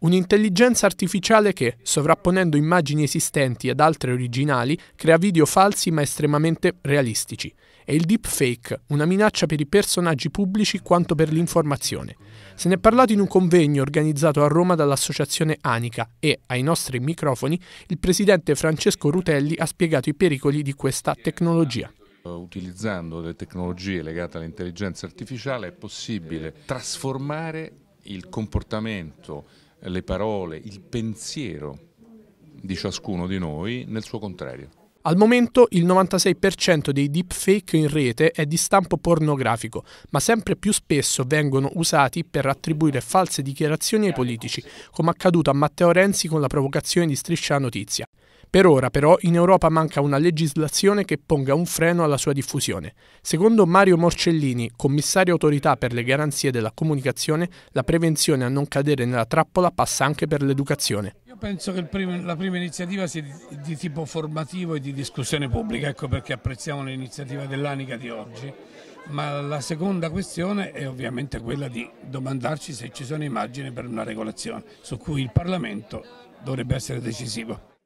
Un'intelligenza artificiale che, sovrapponendo immagini esistenti ad altre originali, crea video falsi ma estremamente realistici. E il deepfake, una minaccia per i personaggi pubblici quanto per l'informazione. Se ne è parlato in un convegno organizzato a Roma dall'associazione Anica e, ai nostri microfoni, il presidente Francesco Rutelli ha spiegato i pericoli di questa tecnologia utilizzando le tecnologie legate all'intelligenza artificiale è possibile trasformare il comportamento le parole, il pensiero di ciascuno di noi nel suo contrario. Al momento il 96% dei deepfake in rete è di stampo pornografico, ma sempre più spesso vengono usati per attribuire false dichiarazioni ai politici, come accaduto a Matteo Renzi con la provocazione di Striscia Notizia. Per ora però in Europa manca una legislazione che ponga un freno alla sua diffusione. Secondo Mario Morcellini, commissario autorità per le garanzie della comunicazione, la prevenzione a non cadere nella trappola passa anche per l'educazione. Io penso che primo, la prima iniziativa sia di, di, tipo formativo e di discussione pubblica, ecco perché apprezziamo l'iniziativa dell'Anica di oggi. Ma la seconda questione è ovviamente quella di domandarci se ci sono immagini per una regolazione, su cui il Parlamento dovrebbe essere decisivo.